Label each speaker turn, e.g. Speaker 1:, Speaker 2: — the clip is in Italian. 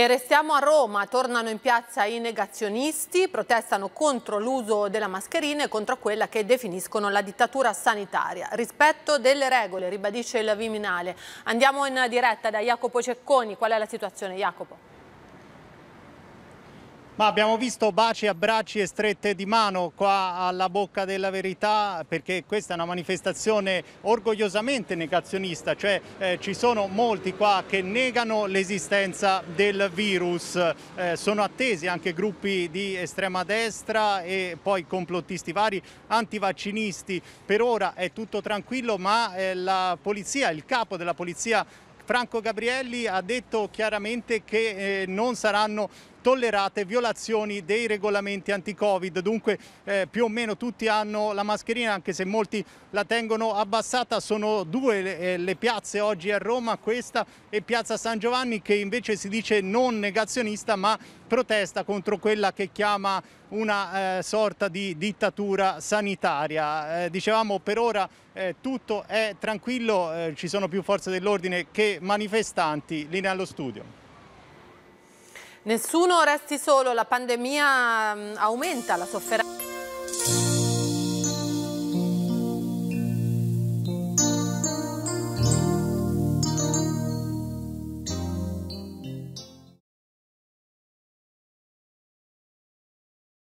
Speaker 1: E restiamo a Roma, tornano in piazza i negazionisti, protestano contro l'uso della mascherina e contro quella che definiscono la dittatura sanitaria. Rispetto delle regole, ribadisce il Viminale. Andiamo in diretta da Jacopo Cecconi, qual è la situazione Jacopo?
Speaker 2: Ma abbiamo visto baci, abbracci e strette di mano qua alla bocca della verità perché questa è una manifestazione orgogliosamente negazionista, cioè eh, ci sono molti qua che negano l'esistenza del virus, eh, sono attesi anche gruppi di estrema destra e poi complottisti vari, antivaccinisti, per ora è tutto tranquillo ma eh, la polizia, il capo della polizia Franco Gabrielli ha detto chiaramente che eh, non saranno tollerate violazioni dei regolamenti anti-Covid, dunque eh, più o meno tutti hanno la mascherina anche se molti la tengono abbassata, sono due le, eh, le piazze oggi a Roma, questa e Piazza San Giovanni che invece si dice non negazionista ma protesta contro quella che chiama una eh, sorta di dittatura sanitaria. Eh, dicevamo per ora eh, tutto è tranquillo, eh, ci sono più forze dell'ordine che manifestanti Linea allo studio.
Speaker 1: Nessuno resti solo, la pandemia mm, aumenta la sofferenza.